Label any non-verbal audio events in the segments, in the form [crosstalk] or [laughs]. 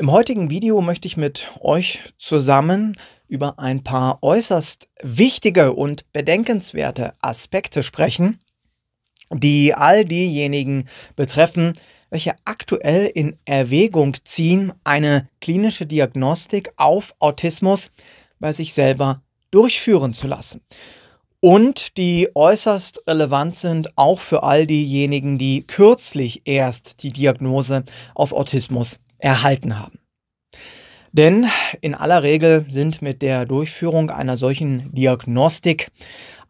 Im heutigen Video möchte ich mit euch zusammen über ein paar äußerst wichtige und bedenkenswerte Aspekte sprechen, die all diejenigen betreffen, welche aktuell in Erwägung ziehen, eine klinische Diagnostik auf Autismus bei sich selber durchführen zu lassen. Und die äußerst relevant sind auch für all diejenigen, die kürzlich erst die Diagnose auf Autismus erhalten haben. Denn in aller Regel sind mit der Durchführung einer solchen Diagnostik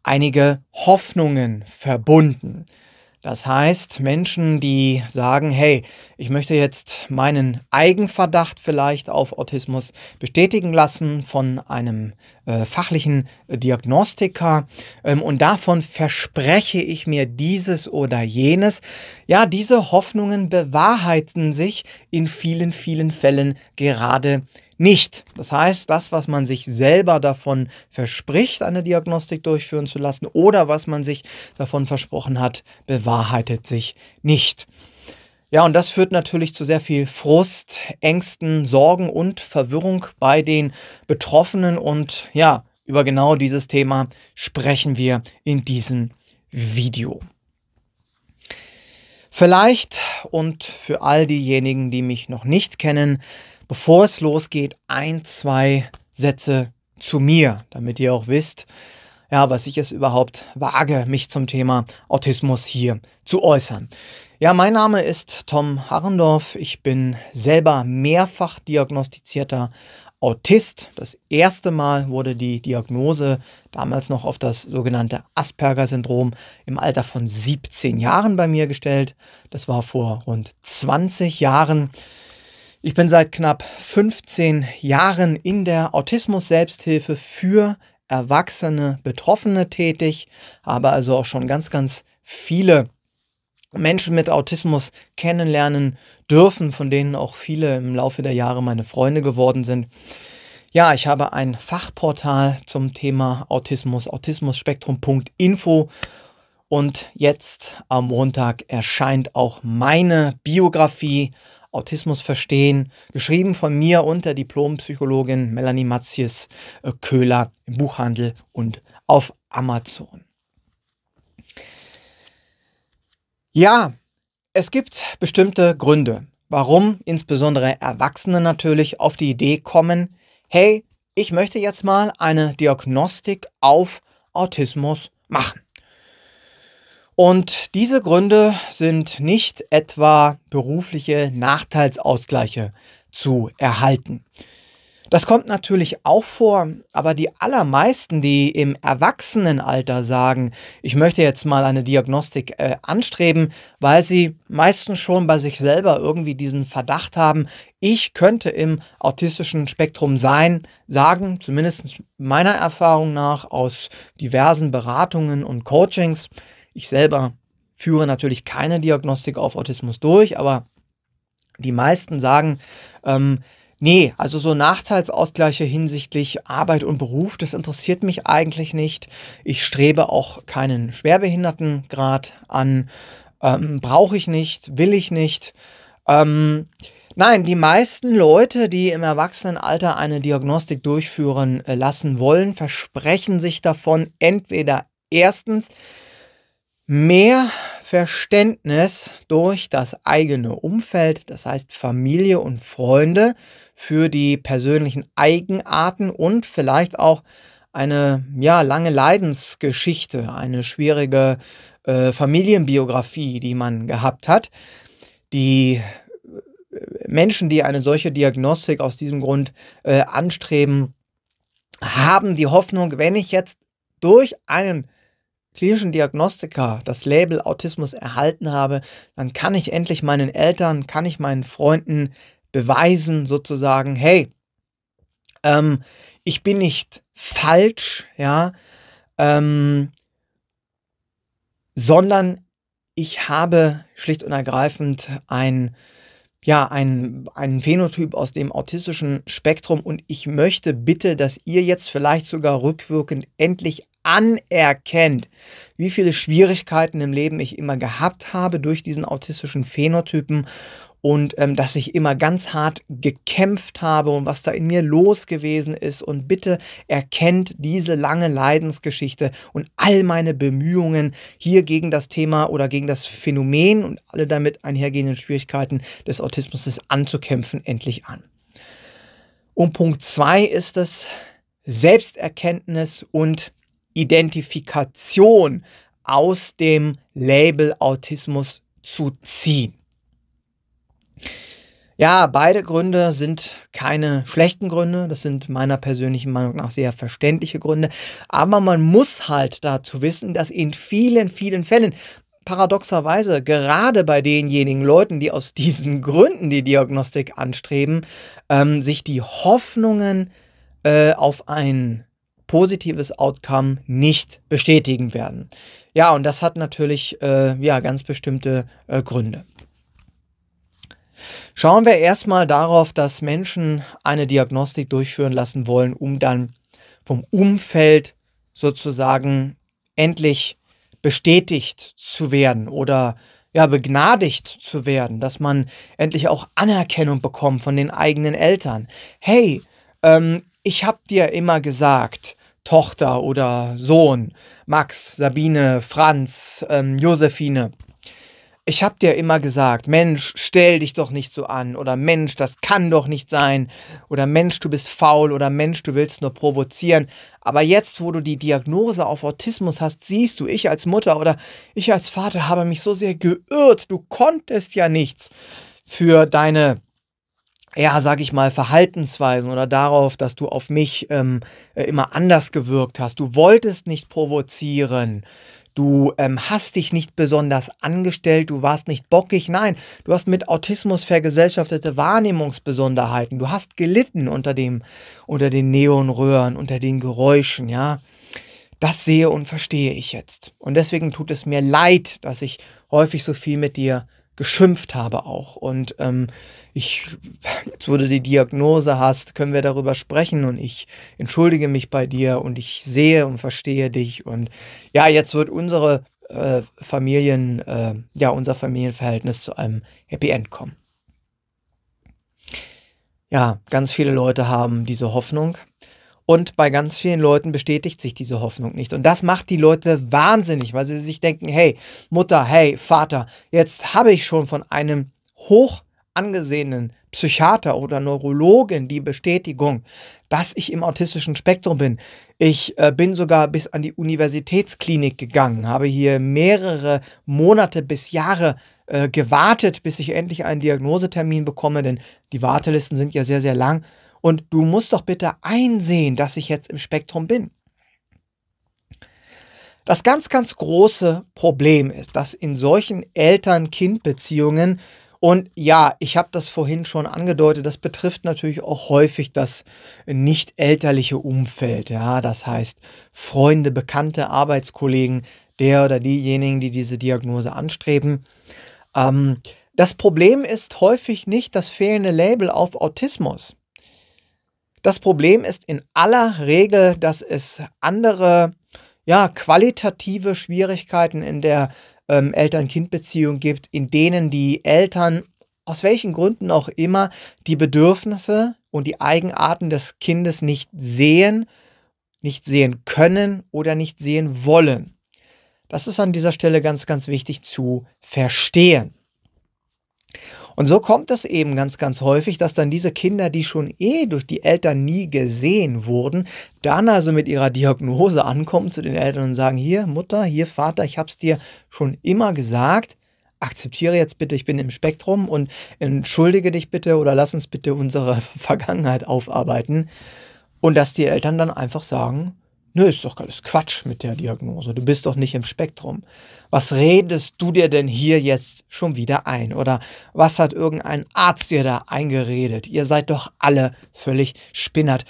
einige Hoffnungen verbunden. Das heißt, Menschen, die sagen, hey, ich möchte jetzt meinen Eigenverdacht vielleicht auf Autismus bestätigen lassen von einem äh, fachlichen Diagnostiker ähm, und davon verspreche ich mir dieses oder jenes. Ja, diese Hoffnungen bewahrheiten sich in vielen, vielen Fällen gerade nicht. Das heißt, das, was man sich selber davon verspricht, eine Diagnostik durchführen zu lassen oder was man sich davon versprochen hat, bewahrheitet sich nicht. Ja, und das führt natürlich zu sehr viel Frust, Ängsten, Sorgen und Verwirrung bei den Betroffenen. Und ja, über genau dieses Thema sprechen wir in diesem Video. Vielleicht und für all diejenigen, die mich noch nicht kennen, bevor es losgeht, ein, zwei Sätze zu mir, damit ihr auch wisst, ja, was ich es überhaupt wage, mich zum Thema Autismus hier zu äußern. Ja, mein Name ist Tom Harrendorf. Ich bin selber mehrfach diagnostizierter Autist. Das erste Mal wurde die Diagnose damals noch auf das sogenannte Asperger-Syndrom im Alter von 17 Jahren bei mir gestellt. Das war vor rund 20 Jahren. Ich bin seit knapp 15 Jahren in der Autismus-Selbsthilfe für erwachsene Betroffene tätig, habe also auch schon ganz, ganz viele Menschen mit Autismus kennenlernen dürfen, von denen auch viele im Laufe der Jahre meine Freunde geworden sind. Ja, ich habe ein Fachportal zum Thema Autismus, autismusspektrum.info und jetzt am Montag erscheint auch meine Biografie Autismus verstehen, geschrieben von mir und der Diplompsychologin Melanie Matzies äh, Köhler im Buchhandel und auf Amazon. Ja, es gibt bestimmte Gründe, warum insbesondere Erwachsene natürlich auf die Idee kommen, hey, ich möchte jetzt mal eine Diagnostik auf Autismus machen. Und diese Gründe sind nicht etwa berufliche Nachteilsausgleiche zu erhalten. Das kommt natürlich auch vor, aber die allermeisten, die im Erwachsenenalter sagen, ich möchte jetzt mal eine Diagnostik äh, anstreben, weil sie meistens schon bei sich selber irgendwie diesen Verdacht haben, ich könnte im autistischen Spektrum sein, sagen, zumindest meiner Erfahrung nach aus diversen Beratungen und Coachings, ich selber führe natürlich keine Diagnostik auf Autismus durch, aber die meisten sagen, ähm, Nee, also so Nachteilsausgleiche hinsichtlich Arbeit und Beruf, das interessiert mich eigentlich nicht. Ich strebe auch keinen Schwerbehindertengrad an. Ähm, Brauche ich nicht, will ich nicht. Ähm, nein, die meisten Leute, die im Erwachsenenalter eine Diagnostik durchführen äh, lassen wollen, versprechen sich davon entweder erstens mehr Verständnis durch das eigene Umfeld, das heißt Familie und Freunde, für die persönlichen Eigenarten und vielleicht auch eine ja, lange Leidensgeschichte, eine schwierige äh, Familienbiografie, die man gehabt hat. Die äh, Menschen, die eine solche Diagnostik aus diesem Grund äh, anstreben, haben die Hoffnung, wenn ich jetzt durch einen klinischen Diagnostiker das Label Autismus erhalten habe, dann kann ich endlich meinen Eltern, kann ich meinen Freunden beweisen, sozusagen, hey, ähm, ich bin nicht falsch, ja, ähm, sondern ich habe schlicht und ergreifend ein ja, ein, ein Phänotyp aus dem autistischen Spektrum und ich möchte bitte, dass ihr jetzt vielleicht sogar rückwirkend endlich anerkennt, wie viele Schwierigkeiten im Leben ich immer gehabt habe durch diesen autistischen Phänotypen und ähm, dass ich immer ganz hart gekämpft habe und was da in mir los gewesen ist. Und bitte erkennt diese lange Leidensgeschichte und all meine Bemühungen hier gegen das Thema oder gegen das Phänomen und alle damit einhergehenden Schwierigkeiten des Autismus anzukämpfen, endlich an. Und Punkt 2 ist es Selbsterkenntnis und Identifikation aus dem Label Autismus zu ziehen. Ja, beide Gründe sind keine schlechten Gründe. Das sind meiner persönlichen Meinung nach sehr verständliche Gründe. Aber man muss halt dazu wissen, dass in vielen, vielen Fällen paradoxerweise gerade bei denjenigen Leuten, die aus diesen Gründen die Diagnostik anstreben, ähm, sich die Hoffnungen äh, auf ein positives Outcome nicht bestätigen werden. Ja, und das hat natürlich äh, ja, ganz bestimmte äh, Gründe. Schauen wir erstmal darauf, dass Menschen eine Diagnostik durchführen lassen wollen, um dann vom Umfeld sozusagen endlich bestätigt zu werden oder ja, begnadigt zu werden, dass man endlich auch Anerkennung bekommt von den eigenen Eltern. Hey, ähm, ich habe dir immer gesagt, Tochter oder Sohn, Max, Sabine, Franz, ähm, Josephine. Ich habe dir immer gesagt, Mensch, stell dich doch nicht so an oder Mensch, das kann doch nicht sein oder Mensch, du bist faul oder Mensch, du willst nur provozieren. Aber jetzt, wo du die Diagnose auf Autismus hast, siehst du, ich als Mutter oder ich als Vater habe mich so sehr geirrt, du konntest ja nichts für deine ja, sag ich mal, Verhaltensweisen oder darauf, dass du auf mich ähm, äh, immer anders gewirkt hast. Du wolltest nicht provozieren. Du ähm, hast dich nicht besonders angestellt, du warst nicht bockig, nein, du hast mit Autismus vergesellschaftete Wahrnehmungsbesonderheiten, du hast gelitten unter dem, unter den Neonröhren, unter den Geräuschen, ja. Das sehe und verstehe ich jetzt. Und deswegen tut es mir leid, dass ich häufig so viel mit dir geschimpft habe auch. Und ähm, ich, jetzt wo du die Diagnose hast, können wir darüber sprechen und ich entschuldige mich bei dir und ich sehe und verstehe dich. Und ja, jetzt wird unsere äh, Familien, äh, ja, unser Familienverhältnis zu einem Happy End kommen. Ja, ganz viele Leute haben diese Hoffnung. Und bei ganz vielen Leuten bestätigt sich diese Hoffnung nicht. Und das macht die Leute wahnsinnig, weil sie sich denken, hey, Mutter, hey, Vater, jetzt habe ich schon von einem hoch angesehenen Psychiater oder Neurologen die Bestätigung, dass ich im autistischen Spektrum bin. Ich äh, bin sogar bis an die Universitätsklinik gegangen, habe hier mehrere Monate bis Jahre äh, gewartet, bis ich endlich einen Diagnosetermin bekomme, denn die Wartelisten sind ja sehr, sehr lang. Und du musst doch bitte einsehen, dass ich jetzt im Spektrum bin. Das ganz, ganz große Problem ist, dass in solchen Eltern-Kind-Beziehungen, und ja, ich habe das vorhin schon angedeutet, das betrifft natürlich auch häufig das nicht elterliche Umfeld. Ja, das heißt Freunde, Bekannte, Arbeitskollegen, der oder diejenigen, die diese Diagnose anstreben. Ähm, das Problem ist häufig nicht das fehlende Label auf Autismus, das Problem ist in aller Regel, dass es andere, ja, qualitative Schwierigkeiten in der ähm, Eltern-Kind-Beziehung gibt, in denen die Eltern aus welchen Gründen auch immer die Bedürfnisse und die Eigenarten des Kindes nicht sehen, nicht sehen können oder nicht sehen wollen. Das ist an dieser Stelle ganz, ganz wichtig zu verstehen. Und so kommt es eben ganz, ganz häufig, dass dann diese Kinder, die schon eh durch die Eltern nie gesehen wurden, dann also mit ihrer Diagnose ankommen zu den Eltern und sagen, hier Mutter, hier Vater, ich hab's dir schon immer gesagt, akzeptiere jetzt bitte, ich bin im Spektrum und entschuldige dich bitte oder lass uns bitte unsere [laughs] Vergangenheit aufarbeiten. Und dass die Eltern dann einfach sagen, Nö, ist doch alles Quatsch mit der Diagnose. Du bist doch nicht im Spektrum. Was redest du dir denn hier jetzt schon wieder ein? Oder was hat irgendein Arzt dir da eingeredet? Ihr seid doch alle völlig spinnert.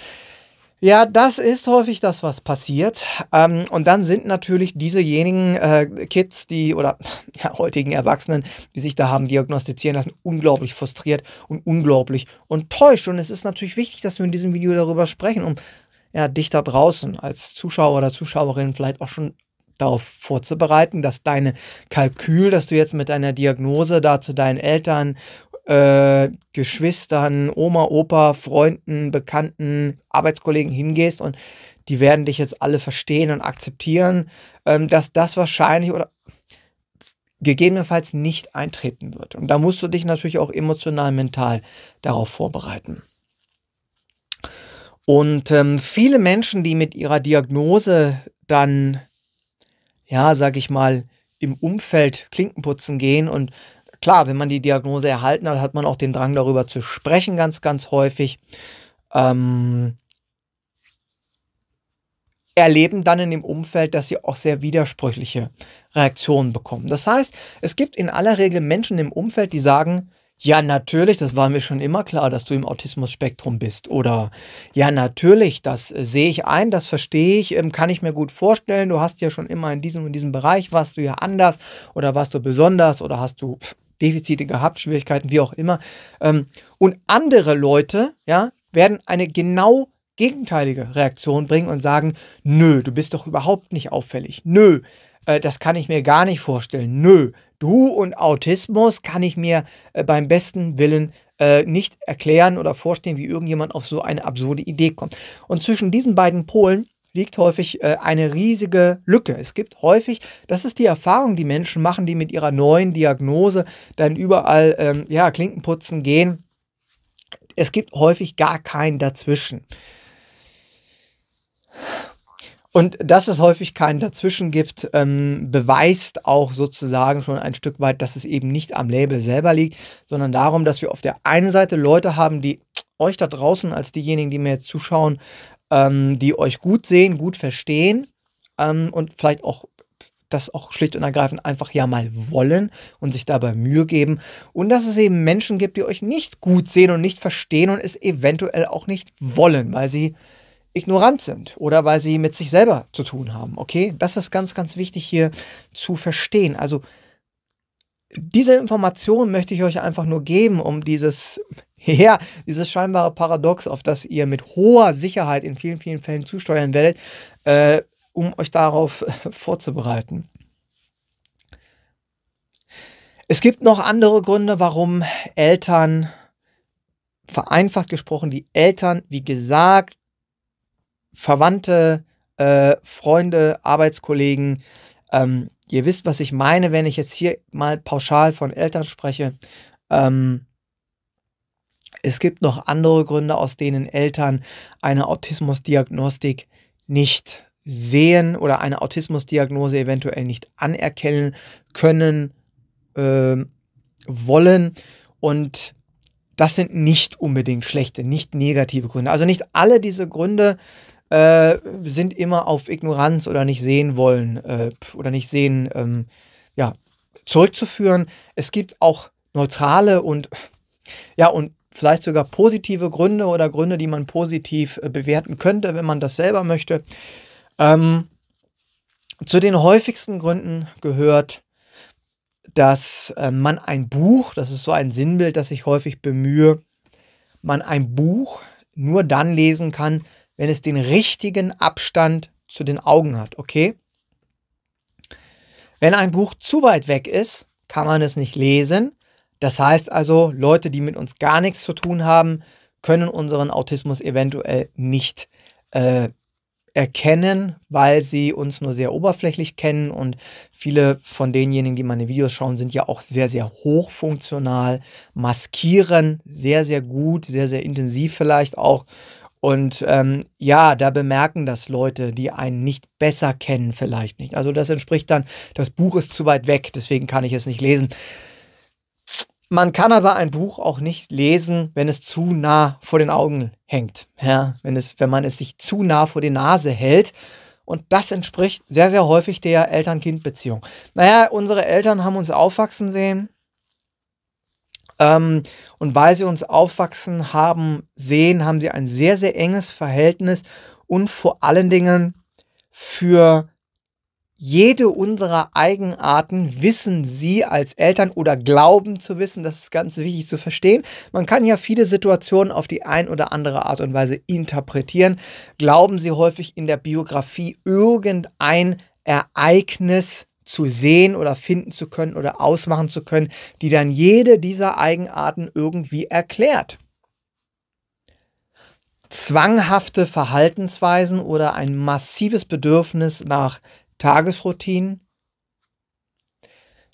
Ja, das ist häufig das, was passiert. Ähm, und dann sind natürlich diesejenigen äh, Kids, die oder [laughs] ja, heutigen Erwachsenen, die sich da haben diagnostizieren lassen, unglaublich frustriert und unglaublich enttäuscht. Und es ist natürlich wichtig, dass wir in diesem Video darüber sprechen, um ja, dich da draußen als Zuschauer oder Zuschauerin vielleicht auch schon darauf vorzubereiten, dass deine Kalkül, dass du jetzt mit deiner Diagnose da zu deinen Eltern, äh, Geschwistern, Oma, Opa, Freunden, Bekannten, Arbeitskollegen hingehst und die werden dich jetzt alle verstehen und akzeptieren, ähm, dass das wahrscheinlich oder gegebenenfalls nicht eintreten wird. Und da musst du dich natürlich auch emotional, mental darauf vorbereiten. Und ähm, viele Menschen, die mit ihrer Diagnose dann, ja, sag ich mal, im Umfeld Klinkenputzen gehen und klar, wenn man die Diagnose erhalten hat, hat man auch den Drang darüber zu sprechen, ganz, ganz häufig. Ähm, erleben dann in dem Umfeld, dass sie auch sehr widersprüchliche Reaktionen bekommen. Das heißt, es gibt in aller Regel Menschen im Umfeld, die sagen, ja, natürlich, das war mir schon immer klar, dass du im Autismus-Spektrum bist. Oder ja, natürlich, das äh, sehe ich ein, das verstehe ich, ähm, kann ich mir gut vorstellen. Du hast ja schon immer in diesem und diesem Bereich, warst du ja anders oder warst du besonders oder hast du Defizite gehabt, Schwierigkeiten, wie auch immer. Ähm, und andere Leute, ja, werden eine genau gegenteilige Reaktion bringen und sagen, nö, du bist doch überhaupt nicht auffällig. Nö, äh, das kann ich mir gar nicht vorstellen. Nö, Du und Autismus kann ich mir äh, beim besten Willen äh, nicht erklären oder vorstellen, wie irgendjemand auf so eine absurde Idee kommt. Und zwischen diesen beiden Polen liegt häufig äh, eine riesige Lücke. Es gibt häufig, das ist die Erfahrung, die Menschen machen, die mit ihrer neuen Diagnose dann überall ähm, ja, Klinkenputzen gehen. Es gibt häufig gar keinen Dazwischen. Und dass es häufig keinen dazwischen gibt, ähm, beweist auch sozusagen schon ein Stück weit, dass es eben nicht am Label selber liegt, sondern darum, dass wir auf der einen Seite Leute haben, die euch da draußen als diejenigen, die mir jetzt zuschauen, ähm, die euch gut sehen, gut verstehen ähm, und vielleicht auch das auch schlicht und ergreifend einfach ja mal wollen und sich dabei Mühe geben. Und dass es eben Menschen gibt, die euch nicht gut sehen und nicht verstehen und es eventuell auch nicht wollen, weil sie ignorant sind oder weil sie mit sich selber zu tun haben. Okay, das ist ganz, ganz wichtig hier zu verstehen. Also diese Information möchte ich euch einfach nur geben, um dieses, [laughs] ja, dieses scheinbare Paradox, auf das ihr mit hoher Sicherheit in vielen, vielen Fällen zusteuern werdet, äh, um euch darauf äh, vorzubereiten. Es gibt noch andere Gründe, warum Eltern, vereinfacht gesprochen, die Eltern, wie gesagt, Verwandte, äh, Freunde, Arbeitskollegen. Ähm, ihr wisst, was ich meine, wenn ich jetzt hier mal pauschal von Eltern spreche. Ähm, es gibt noch andere Gründe, aus denen Eltern eine Autismusdiagnostik nicht sehen oder eine Autismusdiagnose eventuell nicht anerkennen können, äh, wollen. Und das sind nicht unbedingt schlechte, nicht negative Gründe. Also nicht alle diese Gründe äh, sind immer auf Ignoranz oder nicht sehen wollen äh, oder nicht sehen ähm, ja, zurückzuführen. Es gibt auch neutrale und ja und vielleicht sogar positive Gründe oder Gründe, die man positiv äh, bewerten könnte, wenn man das selber möchte. Ähm, zu den häufigsten Gründen gehört, dass äh, man ein Buch, das ist so ein Sinnbild, das ich häufig bemühe, man ein Buch nur dann lesen kann, wenn es den richtigen Abstand zu den Augen hat, okay? Wenn ein Buch zu weit weg ist, kann man es nicht lesen. Das heißt also, Leute, die mit uns gar nichts zu tun haben, können unseren Autismus eventuell nicht äh, erkennen, weil sie uns nur sehr oberflächlich kennen und viele von denjenigen, die meine Videos schauen, sind ja auch sehr, sehr hochfunktional, maskieren sehr, sehr gut, sehr, sehr intensiv vielleicht auch und ähm, ja, da bemerken das Leute, die einen nicht besser kennen, vielleicht nicht. Also das entspricht dann, das Buch ist zu weit weg, deswegen kann ich es nicht lesen. Man kann aber ein Buch auch nicht lesen, wenn es zu nah vor den Augen hängt. Ja, wenn, es, wenn man es sich zu nah vor die Nase hält. Und das entspricht sehr, sehr häufig der Eltern-Kind-Beziehung. Naja, unsere Eltern haben uns aufwachsen sehen. Ähm, und weil sie uns aufwachsen haben, sehen, haben sie ein sehr, sehr enges Verhältnis und vor allen Dingen für jede unserer Eigenarten wissen Sie als Eltern oder glauben zu wissen. Das ist ganz wichtig zu verstehen. Man kann ja viele Situationen auf die ein oder andere Art und Weise interpretieren. Glauben Sie häufig in der Biografie irgendein Ereignis zu sehen oder finden zu können oder ausmachen zu können, die dann jede dieser Eigenarten irgendwie erklärt. Zwanghafte Verhaltensweisen oder ein massives Bedürfnis nach Tagesroutinen?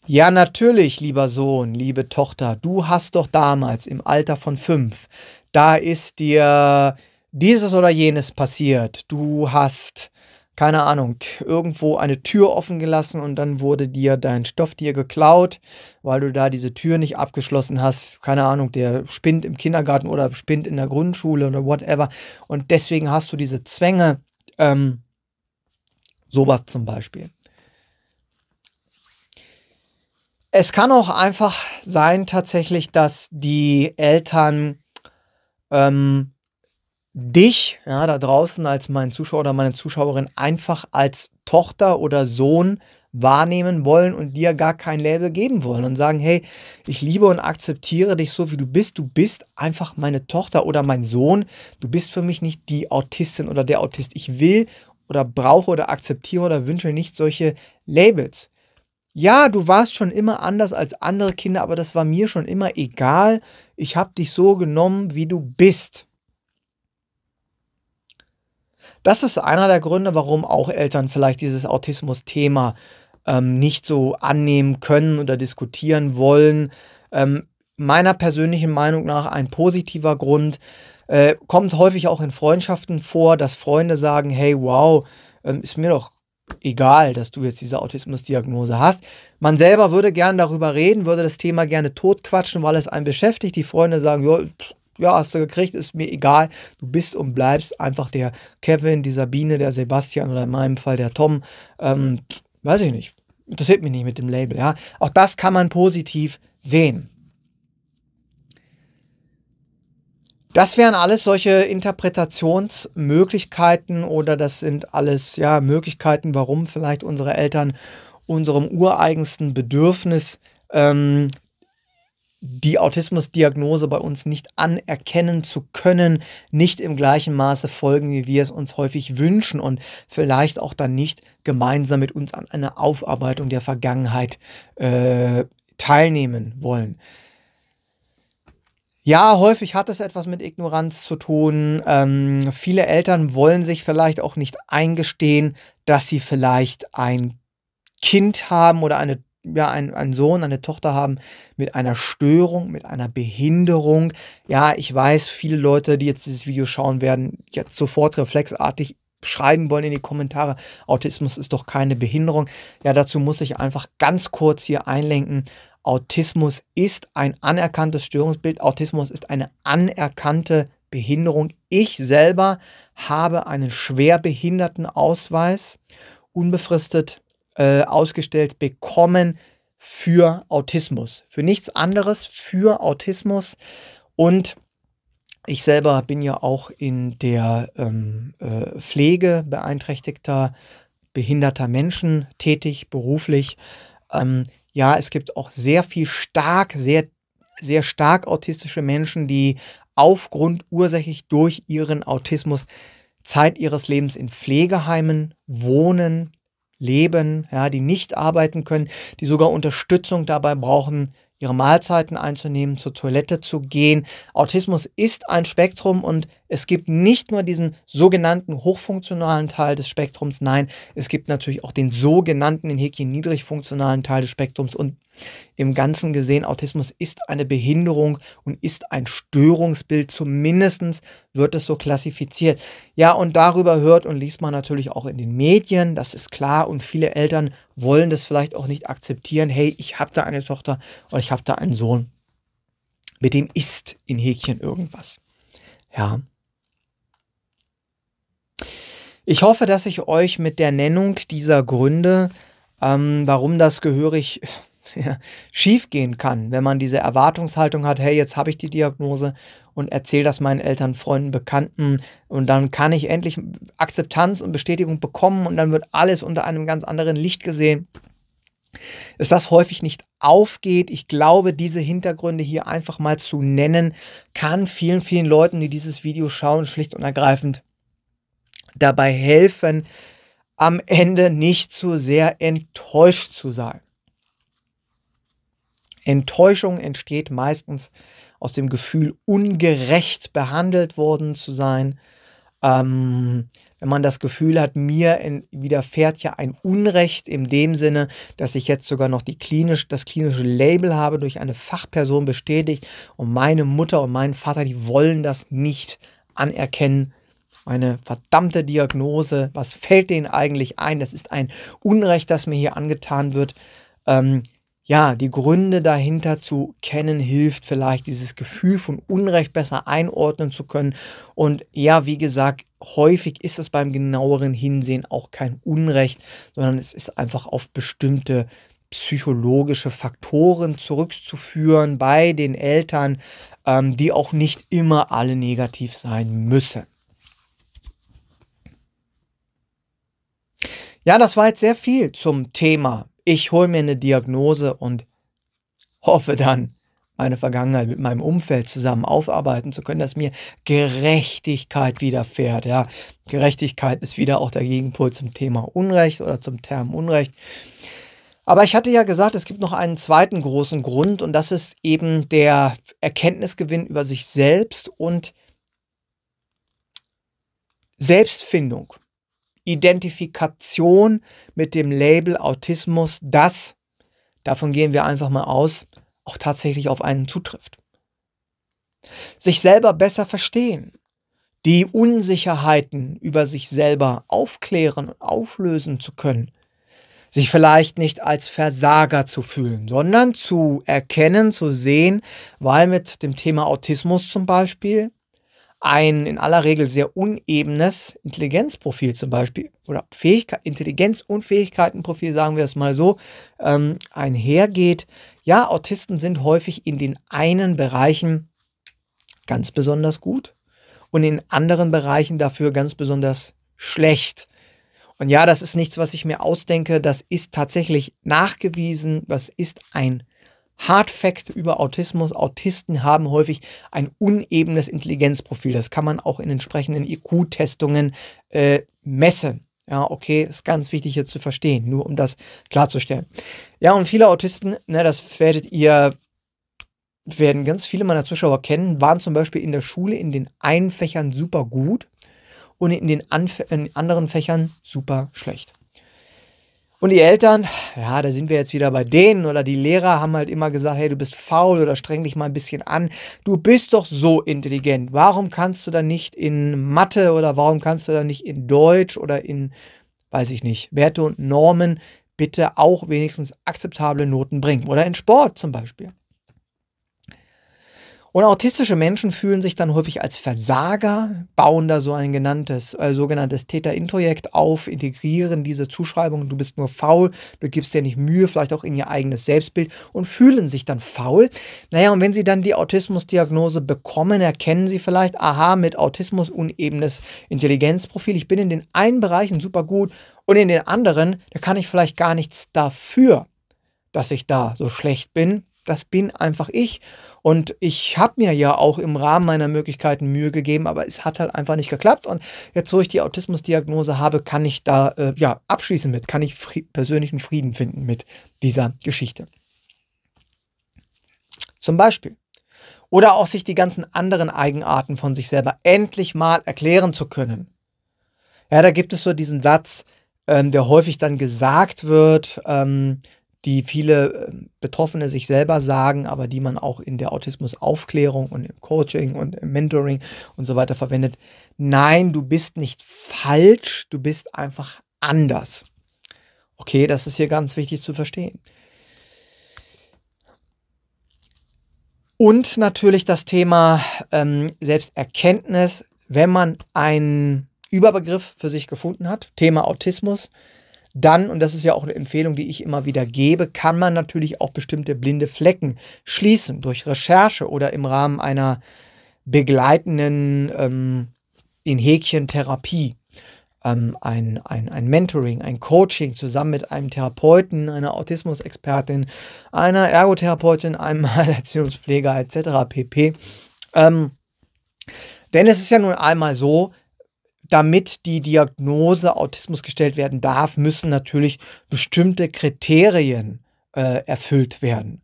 Ja, natürlich, lieber Sohn, liebe Tochter, du hast doch damals im Alter von fünf, da ist dir dieses oder jenes passiert. Du hast keine Ahnung, irgendwo eine Tür offen gelassen und dann wurde dir dein Stofftier geklaut, weil du da diese Tür nicht abgeschlossen hast. Keine Ahnung, der spinnt im Kindergarten oder spinnt in der Grundschule oder whatever. Und deswegen hast du diese Zwänge. Ähm, sowas zum Beispiel. Es kann auch einfach sein tatsächlich, dass die Eltern ähm, dich ja, da draußen als mein Zuschauer oder meine Zuschauerin einfach als Tochter oder Sohn wahrnehmen wollen und dir gar kein Label geben wollen und sagen, hey, ich liebe und akzeptiere dich so, wie du bist. Du bist einfach meine Tochter oder mein Sohn. Du bist für mich nicht die Autistin oder der Autist. Ich will oder brauche oder akzeptiere oder wünsche nicht solche Labels. Ja, du warst schon immer anders als andere Kinder, aber das war mir schon immer egal. Ich habe dich so genommen, wie du bist. Das ist einer der Gründe, warum auch Eltern vielleicht dieses Autismus-Thema ähm, nicht so annehmen können oder diskutieren wollen. Ähm, meiner persönlichen Meinung nach ein positiver Grund. Äh, kommt häufig auch in Freundschaften vor, dass Freunde sagen, hey, wow, ähm, ist mir doch egal, dass du jetzt diese Autismusdiagnose hast. Man selber würde gerne darüber reden, würde das Thema gerne totquatschen, weil es einen beschäftigt. Die Freunde sagen, ja, pff, ja, hast du gekriegt, ist mir egal. Du bist und bleibst einfach der Kevin, die Sabine, der Sebastian oder in meinem Fall der Tom. Ähm, weiß ich nicht. Interessiert mich nicht mit dem Label, ja. Auch das kann man positiv sehen. Das wären alles solche Interpretationsmöglichkeiten oder das sind alles ja Möglichkeiten, warum vielleicht unsere Eltern unserem ureigensten Bedürfnis ähm, die Autismusdiagnose bei uns nicht anerkennen zu können, nicht im gleichen Maße folgen, wie wir es uns häufig wünschen und vielleicht auch dann nicht gemeinsam mit uns an einer Aufarbeitung der Vergangenheit äh, teilnehmen wollen. Ja, häufig hat es etwas mit Ignoranz zu tun. Ähm, viele Eltern wollen sich vielleicht auch nicht eingestehen, dass sie vielleicht ein Kind haben oder eine ja, einen, einen Sohn, eine Tochter haben mit einer Störung, mit einer Behinderung. Ja, ich weiß, viele Leute, die jetzt dieses Video schauen werden, jetzt sofort reflexartig schreiben wollen in die Kommentare, Autismus ist doch keine Behinderung. Ja, dazu muss ich einfach ganz kurz hier einlenken. Autismus ist ein anerkanntes Störungsbild. Autismus ist eine anerkannte Behinderung. Ich selber habe einen schwerbehinderten Ausweis, unbefristet äh, ausgestellt bekommen für Autismus. Für nichts anderes, für Autismus. Und ich selber bin ja auch in der ähm, äh, Pflege beeinträchtigter, behinderter Menschen tätig, beruflich. Ähm, ja, es gibt auch sehr viel stark, sehr, sehr stark autistische Menschen, die aufgrund ursächlich durch ihren Autismus Zeit ihres Lebens in Pflegeheimen wohnen, leben, ja, die nicht arbeiten können, die sogar Unterstützung dabei brauchen, ihre Mahlzeiten einzunehmen, zur Toilette zu gehen. Autismus ist ein Spektrum und es gibt nicht nur diesen sogenannten hochfunktionalen Teil des Spektrums, nein, es gibt natürlich auch den sogenannten, in Häkchen niedrig Teil des Spektrums und im Ganzen gesehen, Autismus ist eine Behinderung und ist ein Störungsbild, zumindest wird es so klassifiziert. Ja, und darüber hört und liest man natürlich auch in den Medien, das ist klar, und viele Eltern wollen das vielleicht auch nicht akzeptieren. Hey, ich habe da eine Tochter oder ich habe da einen Sohn. Mit dem ist in Häkchen irgendwas. Ja. Ich hoffe, dass ich euch mit der Nennung dieser Gründe, ähm, warum das gehörig [laughs] ja, schiefgehen kann, wenn man diese Erwartungshaltung hat, hey, jetzt habe ich die Diagnose und erzähle das meinen Eltern, Freunden, Bekannten und dann kann ich endlich Akzeptanz und Bestätigung bekommen und dann wird alles unter einem ganz anderen Licht gesehen. ist das häufig nicht aufgeht. Ich glaube, diese Hintergründe hier einfach mal zu nennen, kann vielen, vielen Leuten, die dieses Video schauen, schlicht und ergreifend dabei helfen, am Ende nicht zu sehr enttäuscht zu sein. Enttäuschung entsteht meistens aus dem Gefühl, ungerecht behandelt worden zu sein. Ähm, wenn man das Gefühl hat, mir in, widerfährt ja ein Unrecht in dem Sinne, dass ich jetzt sogar noch die klinisch, das klinische Label habe durch eine Fachperson bestätigt und meine Mutter und mein Vater, die wollen das nicht anerkennen. Meine verdammte Diagnose, was fällt denen eigentlich ein? Das ist ein Unrecht, das mir hier angetan wird. Ähm, ja, die Gründe dahinter zu kennen hilft vielleicht, dieses Gefühl von Unrecht besser einordnen zu können. Und ja, wie gesagt, häufig ist es beim genaueren Hinsehen auch kein Unrecht, sondern es ist einfach auf bestimmte psychologische Faktoren zurückzuführen bei den Eltern, ähm, die auch nicht immer alle negativ sein müssen. Ja, das war jetzt sehr viel zum Thema ich hole mir eine Diagnose und hoffe dann, meine Vergangenheit mit meinem Umfeld zusammen aufarbeiten zu können, dass mir Gerechtigkeit widerfährt. Ja, Gerechtigkeit ist wieder auch der Gegenpol zum Thema Unrecht oder zum Term Unrecht. Aber ich hatte ja gesagt, es gibt noch einen zweiten großen Grund und das ist eben der Erkenntnisgewinn über sich selbst und Selbstfindung. Identifikation mit dem Label Autismus, das, davon gehen wir einfach mal aus, auch tatsächlich auf einen zutrifft. Sich selber besser verstehen, die Unsicherheiten über sich selber aufklären und auflösen zu können, sich vielleicht nicht als Versager zu fühlen, sondern zu erkennen, zu sehen, weil mit dem Thema Autismus zum Beispiel ein in aller Regel sehr unebenes Intelligenzprofil zum Beispiel oder Fähigkeit, Intelligenz- und Fähigkeitenprofil, sagen wir es mal so, ähm, einhergeht. Ja, Autisten sind häufig in den einen Bereichen ganz besonders gut und in anderen Bereichen dafür ganz besonders schlecht. Und ja, das ist nichts, was ich mir ausdenke, das ist tatsächlich nachgewiesen, das ist ein Hard Fact über Autismus. Autisten haben häufig ein unebenes Intelligenzprofil. Das kann man auch in entsprechenden IQ-Testungen äh, messen. Ja, okay, ist ganz wichtig hier zu verstehen, nur um das klarzustellen. Ja, und viele Autisten, ne, das werdet ihr, werden ganz viele meiner Zuschauer kennen, waren zum Beispiel in der Schule in den einen Fächern super gut und in den, Anf in anderen Fächern super schlecht. Und die Eltern, ja, da sind wir jetzt wieder bei denen oder die Lehrer haben halt immer gesagt, hey, du bist faul oder streng dich mal ein bisschen an. Du bist doch so intelligent. Warum kannst du dann nicht in Mathe oder warum kannst du dann nicht in Deutsch oder in, weiß ich nicht, Werte und Normen bitte auch wenigstens akzeptable Noten bringen oder in Sport zum Beispiel. Und autistische Menschen fühlen sich dann häufig als Versager, bauen da so ein genanntes, äh, sogenanntes Täter-Introjekt auf, integrieren diese Zuschreibung, du bist nur faul, du gibst dir nicht Mühe, vielleicht auch in ihr eigenes Selbstbild und fühlen sich dann faul. Naja, und wenn sie dann die Autismusdiagnose bekommen, erkennen sie vielleicht, aha, mit Autismus unebenes Intelligenzprofil, ich bin in den einen Bereichen super gut und in den anderen, da kann ich vielleicht gar nichts dafür, dass ich da so schlecht bin das bin einfach ich. Und ich habe mir ja auch im Rahmen meiner Möglichkeiten Mühe gegeben, aber es hat halt einfach nicht geklappt. Und jetzt, wo ich die Autismusdiagnose habe, kann ich da äh, ja abschließen mit, kann ich fri persönlichen Frieden finden mit dieser Geschichte. Zum Beispiel. Oder auch sich die ganzen anderen Eigenarten von sich selber endlich mal erklären zu können. Ja, da gibt es so diesen Satz, ähm, der häufig dann gesagt wird, ähm, die viele äh, Betroffene sich selber sagen, aber die man auch in der Autismusaufklärung und im Coaching und im Mentoring und so weiter verwendet. Nein, du bist nicht falsch, du bist einfach anders. Okay, das ist hier ganz wichtig zu verstehen. Und natürlich das Thema ähm, Selbsterkenntnis, wenn man einen Überbegriff für sich gefunden hat, Thema Autismus, dann, und das ist ja auch eine Empfehlung, die ich immer wieder gebe, kann man natürlich auch bestimmte blinde Flecken schließen durch Recherche oder im Rahmen einer begleitenden ähm, in Häkchen Therapie. Ähm, ein, ein, ein Mentoring, ein Coaching zusammen mit einem Therapeuten, einer Autismusexpertin, einer Ergotherapeutin, einem [laughs] Erziehungspfleger etc. pp. Ähm, denn es ist ja nun einmal so, damit die Diagnose Autismus gestellt werden darf, müssen natürlich bestimmte Kriterien äh, erfüllt werden.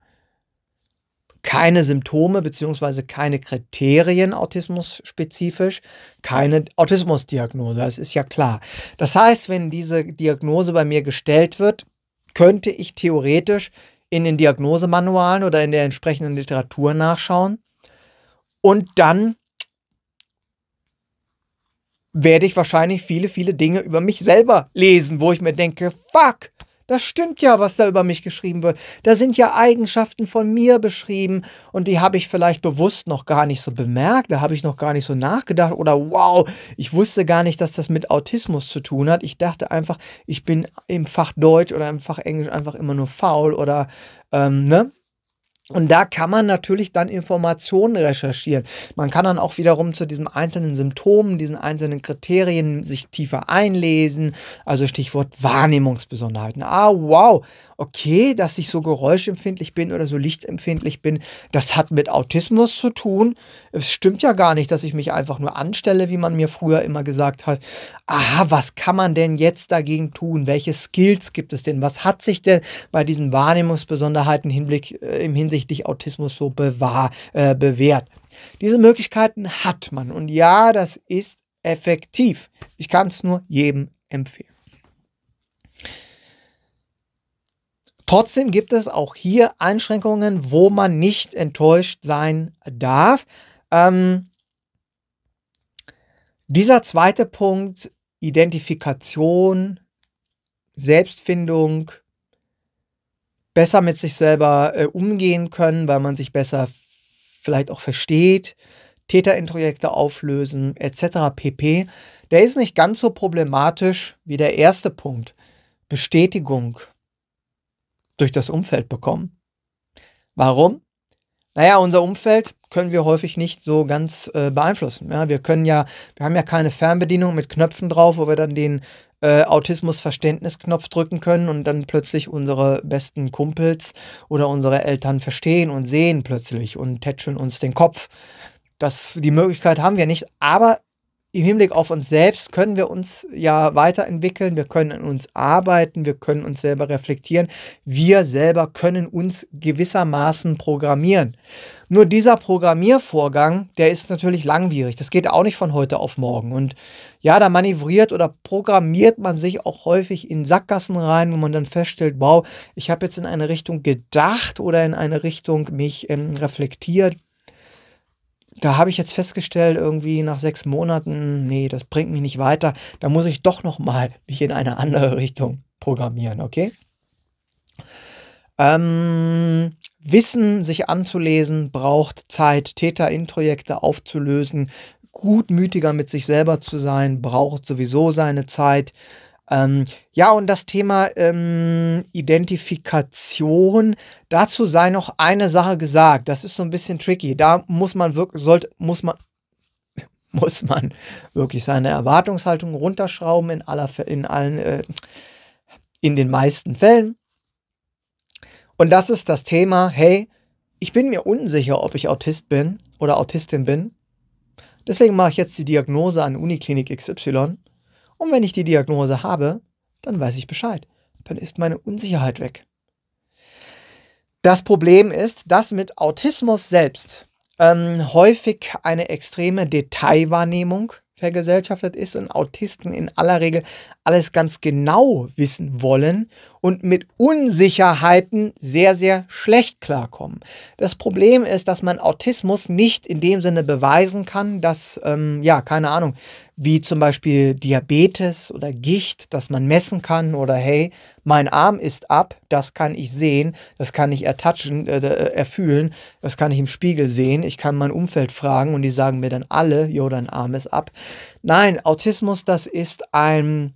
Keine Symptome beziehungsweise keine Kriterien autismus-spezifisch, keine Autismusdiagnose, das ist ja klar. Das heißt, wenn diese Diagnose bei mir gestellt wird, könnte ich theoretisch in den Diagnosemanualen oder in der entsprechenden Literatur nachschauen und dann werde ich wahrscheinlich viele, viele Dinge über mich selber lesen, wo ich mir denke, fuck, das stimmt ja, was da über mich geschrieben wird. Da sind ja Eigenschaften von mir beschrieben und die habe ich vielleicht bewusst noch gar nicht so bemerkt, da habe ich noch gar nicht so nachgedacht oder wow, ich wusste gar nicht, dass das mit Autismus zu tun hat. Ich dachte einfach, ich bin im Fach Deutsch oder im Fach Englisch einfach immer nur faul oder ähm, ne? Und da kann man natürlich dann Informationen recherchieren. Man kann dann auch wiederum zu diesen einzelnen Symptomen, diesen einzelnen Kriterien sich tiefer einlesen. Also Stichwort Wahrnehmungsbesonderheiten. Ah, wow okay, dass ich so geräuschempfindlich bin oder so lichtempfindlich bin, das hat mit Autismus zu tun. Es stimmt ja gar nicht, dass ich mich einfach nur anstelle, wie man mir früher immer gesagt hat. Aha, was kann man denn jetzt dagegen tun? Welche Skills gibt es denn? Was hat sich denn bei diesen Wahrnehmungsbesonderheiten Hinblick, äh, im hinsichtlich Autismus so bewahr, äh, bewährt? Diese Möglichkeiten hat man und ja, das ist effektiv. Ich kann es nur jedem empfehlen. Trotzdem gibt es auch hier Einschränkungen, wo man nicht enttäuscht sein darf. Ähm, dieser zweite Punkt, Identifikation, Selbstfindung, besser mit sich selber äh, umgehen können, weil man sich besser vielleicht auch versteht, Täterintrojekte auflösen, etc. pp. Der ist nicht ganz so problematisch wie der erste Punkt. Bestätigung, durch das Umfeld bekommen. Warum? Naja, unser Umfeld können wir häufig nicht so ganz äh, beeinflussen. Ja, wir können ja, wir haben ja keine Fernbedienung mit Knöpfen drauf, wo wir dann den äh, Autismus-Verständnisknopf drücken können und dann plötzlich unsere besten Kumpels oder unsere Eltern verstehen und sehen plötzlich und tätscheln uns den Kopf. Das, die Möglichkeit haben wir nicht, aber im Hinblick auf uns selbst können wir uns ja weiterentwickeln, wir können an uns arbeiten, wir können uns selber reflektieren, wir selber können uns gewissermaßen programmieren. Nur dieser Programmiervorgang, der ist natürlich langwierig, das geht auch nicht von heute auf morgen. Und ja, da manövriert oder programmiert man sich auch häufig in Sackgassen rein, wo man dann feststellt, wow, ich habe jetzt in eine Richtung gedacht oder in eine Richtung mich ähm, reflektiert da habe ich jetzt festgestellt, irgendwie nach sechs Monaten, nee, das bringt mich nicht weiter. Da muss ich doch nochmal [laughs] mich in eine andere Richtung programmieren, okay? Ähm, Wissen sich anzulesen braucht Zeit, Täter-Introjekte aufzulösen, gutmütiger mit sich selber zu sein, braucht sowieso seine Zeit. Ähm, ja, und das Thema ähm, Identifikation, dazu sei noch eine Sache gesagt. Das ist so ein bisschen tricky. Da muss man wirklich, sollte, muss man, [laughs] muss man wirklich seine Erwartungshaltung runterschrauben in aller, in allen, äh, in den meisten Fällen. Und das ist das Thema, hey, ich bin mir unsicher, ob ich Autist bin oder Autistin bin. Deswegen mache ich jetzt die Diagnose an Uniklinik XY. Und wenn ich die Diagnose habe, dann weiß ich Bescheid. Dann ist meine Unsicherheit weg. Das Problem ist, dass mit Autismus selbst ähm, häufig eine extreme Detailwahrnehmung vergesellschaftet ist und Autisten in aller Regel alles ganz genau wissen wollen und mit Unsicherheiten sehr, sehr schlecht klarkommen. Das Problem ist, dass man Autismus nicht in dem Sinne beweisen kann, dass, ähm, ja, keine Ahnung, wie zum Beispiel Diabetes oder Gicht, das man messen kann oder hey, mein Arm ist ab, das kann ich sehen, das kann ich ertatschen, äh, äh, erfühlen, das kann ich im Spiegel sehen, ich kann mein Umfeld fragen und die sagen mir dann alle, jo, dein Arm ist ab. Nein, Autismus, das ist ein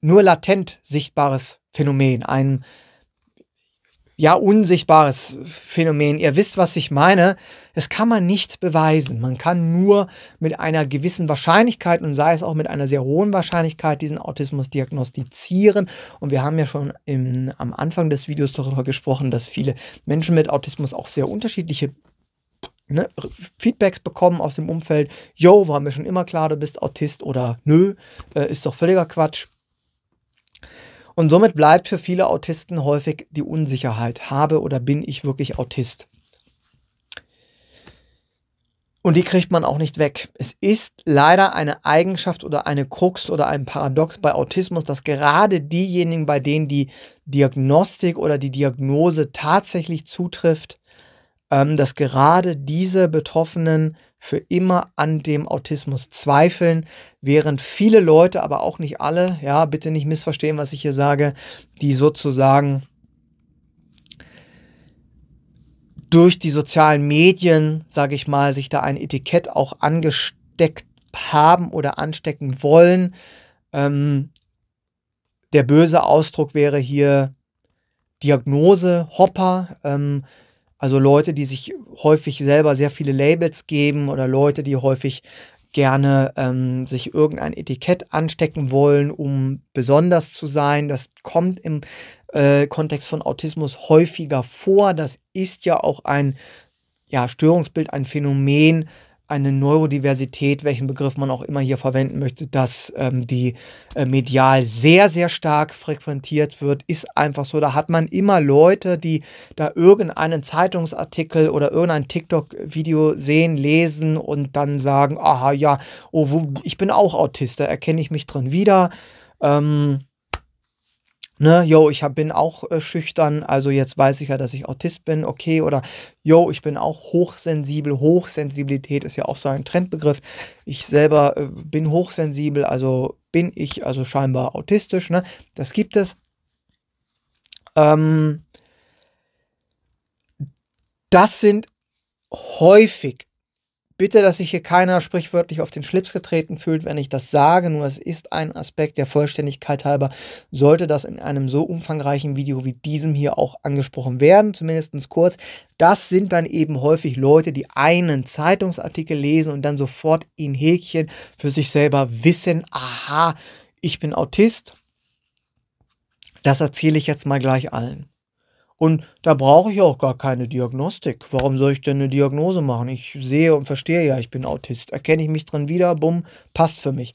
nur latent sichtbares Phänomen, ein ja unsichtbares Phänomen. Ihr wisst, was ich meine. Das kann man nicht beweisen. Man kann nur mit einer gewissen Wahrscheinlichkeit und sei es auch mit einer sehr hohen Wahrscheinlichkeit diesen Autismus diagnostizieren. Und wir haben ja schon im, am Anfang des Videos darüber gesprochen, dass viele Menschen mit Autismus auch sehr unterschiedliche Ne, Feedbacks bekommen aus dem Umfeld, Jo, war mir schon immer klar, du bist Autist oder nö, äh, ist doch völliger Quatsch. Und somit bleibt für viele Autisten häufig die Unsicherheit, habe oder bin ich wirklich Autist? Und die kriegt man auch nicht weg. Es ist leider eine Eigenschaft oder eine Krux oder ein Paradox bei Autismus, dass gerade diejenigen, bei denen die Diagnostik oder die Diagnose tatsächlich zutrifft, ähm, dass gerade diese Betroffenen für immer an dem Autismus zweifeln, während viele Leute, aber auch nicht alle, ja, bitte nicht missverstehen, was ich hier sage, die sozusagen durch die sozialen Medien, sage ich mal, sich da ein Etikett auch angesteckt haben oder anstecken wollen. Ähm, der böse Ausdruck wäre hier Diagnose, Hopper. Ähm, also Leute, die sich häufig selber sehr viele Labels geben oder Leute, die häufig gerne ähm, sich irgendein Etikett anstecken wollen, um besonders zu sein. Das kommt im äh, Kontext von Autismus häufiger vor. Das ist ja auch ein ja, Störungsbild, ein Phänomen, eine Neurodiversität, welchen Begriff man auch immer hier verwenden möchte, dass ähm, die äh, medial sehr, sehr stark frequentiert wird, ist einfach so. Da hat man immer Leute, die da irgendeinen Zeitungsartikel oder irgendein TikTok-Video sehen, lesen und dann sagen, aha ja, oh, ich bin auch Autist, da erkenne ich mich drin wieder. Ähm, Ne, yo, ich hab, bin auch äh, schüchtern, also jetzt weiß ich ja, dass ich Autist bin, okay, oder yo, ich bin auch hochsensibel. Hochsensibilität ist ja auch so ein Trendbegriff. Ich selber äh, bin hochsensibel, also bin ich also scheinbar autistisch, ne? Das gibt es. Ähm, das sind häufig Bitte, dass sich hier keiner sprichwörtlich auf den Schlips getreten fühlt, wenn ich das sage, nur es ist ein Aspekt der Vollständigkeit halber, sollte das in einem so umfangreichen Video wie diesem hier auch angesprochen werden, zumindest kurz. Das sind dann eben häufig Leute, die einen Zeitungsartikel lesen und dann sofort in Häkchen für sich selber wissen, aha, ich bin Autist. Das erzähle ich jetzt mal gleich allen. Und da brauche ich auch gar keine Diagnostik. Warum soll ich denn eine Diagnose machen? Ich sehe und verstehe ja, ich bin Autist. Erkenne ich mich dran wieder, bumm, passt für mich.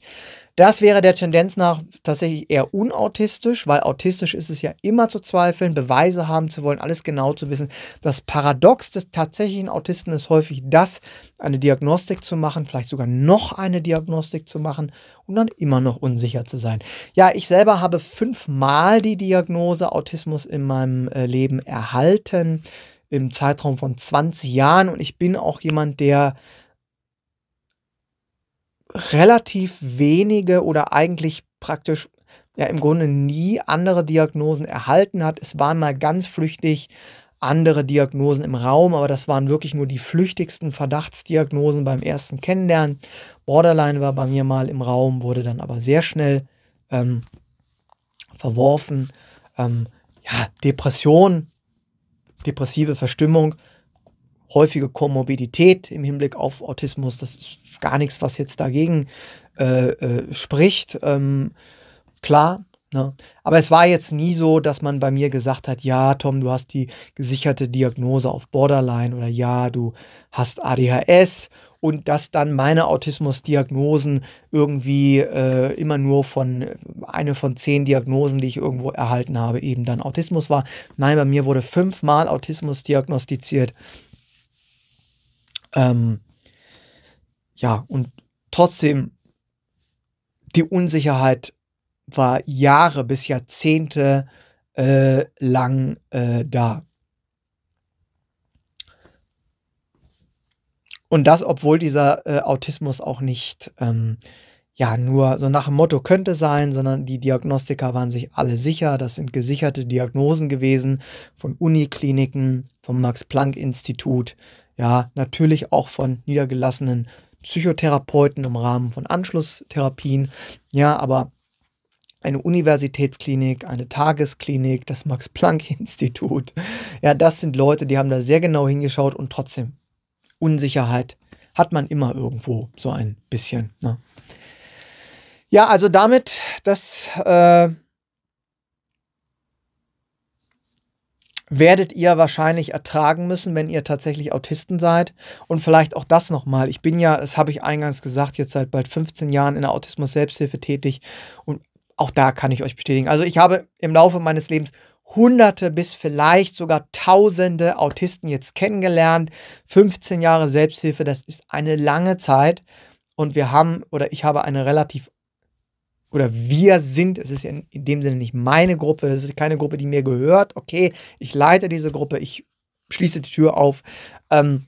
Das wäre der Tendenz nach tatsächlich eher unautistisch, weil autistisch ist es ja immer zu zweifeln, Beweise haben zu wollen, alles genau zu wissen. Das Paradox des tatsächlichen Autisten ist häufig das, eine Diagnostik zu machen, vielleicht sogar noch eine Diagnostik zu machen und dann immer noch unsicher zu sein. Ja, ich selber habe fünfmal die Diagnose Autismus in meinem äh, Leben erhalten im Zeitraum von 20 Jahren und ich bin auch jemand, der relativ wenige oder eigentlich praktisch ja im Grunde nie andere Diagnosen erhalten hat. Es waren mal ganz flüchtig andere Diagnosen im Raum, aber das waren wirklich nur die flüchtigsten Verdachtsdiagnosen beim ersten Kennenlernen. Borderline war bei mir mal im Raum, wurde dann aber sehr schnell ähm, verworfen. Ähm, ja, Depression, depressive Verstimmung häufige Komorbidität im Hinblick auf Autismus. Das ist gar nichts, was jetzt dagegen äh, äh, spricht. Ähm, klar, Ne? Aber es war jetzt nie so, dass man bei mir gesagt hat, ja, Tom, du hast die gesicherte Diagnose auf Borderline oder ja, du hast ADHS und dass dann meine Autismusdiagnosen irgendwie äh, immer nur von äh, eine von zehn Diagnosen, die ich irgendwo erhalten habe, eben dann Autismus war. Nein, bei mir wurde fünfmal Autismus diagnostiziert ähm, ja, und trotzdem, die Unsicherheit war Jahre bis Jahrzehnte äh, lang äh, da. Und das, obwohl dieser äh, Autismus auch nicht ähm, ja nur so nach dem Motto könnte sein, sondern die Diagnostiker waren sich alle sicher. Das sind gesicherte Diagnosen gewesen von Unikliniken, vom Max-Planck-Institut ja, natürlich auch von niedergelassenen Psychotherapeuten im Rahmen von Anschlusstherapien. Ja, aber eine Universitätsklinik, eine Tagesklinik, das Max-Planck-Institut. [laughs] Ja, das sind Leute, die haben da sehr genau hingeschaut und trotzdem Unsicherheit hat man immer irgendwo so ein bisschen. Ne? Ja, also damit, das äh, werdet ihr wahrscheinlich ertragen müssen, wenn ihr tatsächlich Autisten seid. Und vielleicht auch das nochmal. Ich bin ja, das habe ich eingangs gesagt, jetzt seit bald 15 Jahren in der Autismus-Selbsthilfe tätig. Und auch da kann ich euch bestätigen. Also ich habe im Laufe meines Lebens hunderte bis vielleicht sogar tausende Autisten jetzt kennengelernt. 15 Jahre Selbsthilfe, das ist eine lange Zeit. Und wir haben, oder ich habe eine relativ oder wir sind, es ist ja in dem Sinne nicht meine Gruppe, es ist keine Gruppe, die mir gehört. Okay, ich leite diese Gruppe, ich schließe die Tür auf, ähm,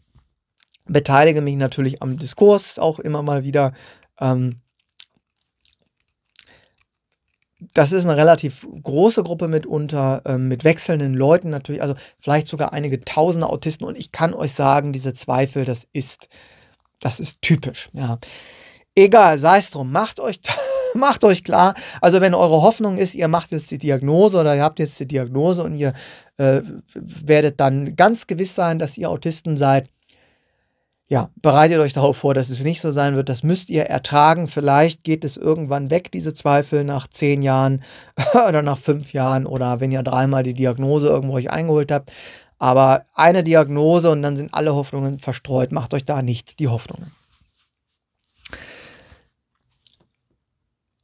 beteilige mich natürlich am Diskurs auch immer mal wieder. Ähm, das ist eine relativ große Gruppe mitunter, äh, mit wechselnden Leuten natürlich, also vielleicht sogar einige tausende Autisten. Und ich kann euch sagen, diese Zweifel, das ist, das ist typisch. Ja. Egal, sei es drum, macht euch da [laughs] macht euch klar, also wenn eure Hoffnung ist, ihr macht jetzt die Diagnose oder ihr habt jetzt die Diagnose und ihr äh, werdet dann ganz gewiss sein, dass ihr Autisten seid, ja, bereitet euch darauf vor, dass es nicht so sein wird. Das müsst ihr ertragen. Vielleicht geht es irgendwann weg, diese Zweifel, nach zehn Jahren [laughs] oder nach fünf Jahren oder wenn ihr dreimal die Diagnose irgendwo euch eingeholt habt. Aber eine Diagnose und dann sind alle Hoffnungen verstreut. Macht euch da nicht die Hoffnungen.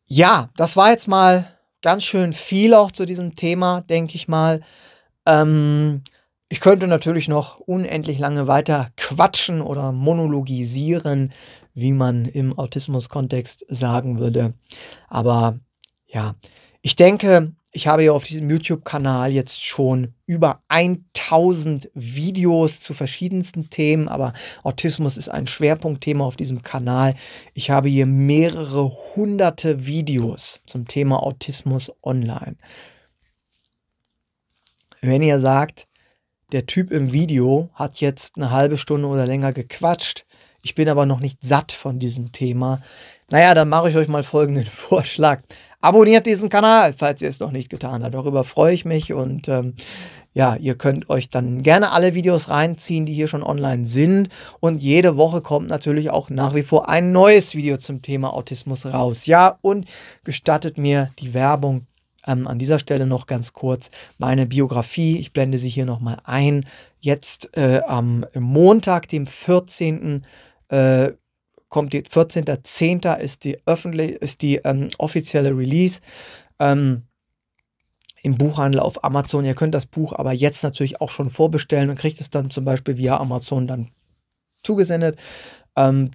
ja, das war jetzt mal ganz schön viel auch zu diesem Thema, denke ich mal. Ähm, ich könnte natürlich noch unendlich lange weiter quatschen oder monologisieren, wie man im Autismus-Kontext sagen würde. Aber ja, ich denke, ich habe ja auf diesem YouTube-Kanal jetzt schon über 1000 Videos zu verschiedensten Themen, aber Autismus ist ein Schwerpunktthema auf diesem Kanal. Ich habe hier mehrere hunderte Videos zum Thema Autismus online. Wenn ihr sagt, der Typ im Video hat jetzt eine halbe Stunde oder länger gequatscht, ich bin aber noch nicht satt von diesem Thema, naja, dann mache ich euch mal folgenden [laughs] Vorschlag. Abonniert diesen Kanal, falls ihr es noch nicht getan habt. Darüber freue ich mich und ähm, ja, ihr könnt euch dann gerne alle Videos reinziehen, die hier schon online sind. Und jede Woche kommt natürlich auch nach wie vor ein neues Video zum Thema Autismus raus. Ja, und gestattet mir die Werbung ähm, an dieser Stelle noch ganz kurz meine Biografie. Ich blende sie hier nochmal ein. Jetzt äh, am Montag, dem 14. Äh, kommt die 14.10. ist die öffentlich, ist die ähm, offizielle Release. Ähm, im Buchhandel auf Amazon. Ihr könnt das Buch aber jetzt natürlich auch schon vorbestellen und kriegt es dann zum Beispiel via Amazon dann zugesendet. Ähm,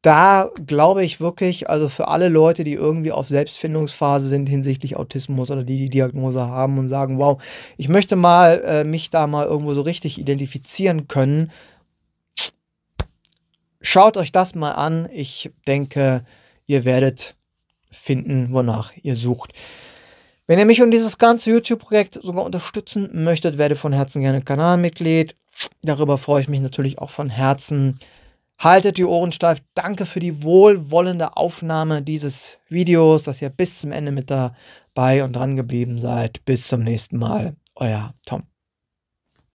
da glaube ich wirklich, also für alle Leute, die irgendwie auf Selbstfindungsphase sind hinsichtlich Autismus oder die die Diagnose haben und sagen, wow, ich möchte mal äh, mich da mal irgendwo so richtig identifizieren können, Schaut euch das mal an. Ich denke, ihr werdet finden, wonach ihr sucht. Wenn ihr mich und dieses ganze YouTube-Projekt sogar unterstützen möchtet, werdet von Herzen gerne Kanalmitglied. Darüber freue ich mich natürlich auch von Herzen. Haltet die Ohren steif. Danke für die wohlwollende Aufnahme dieses Videos, dass ihr bis zum Ende mit dabei und dran geblieben seid. Bis zum nächsten Mal. Euer Tom.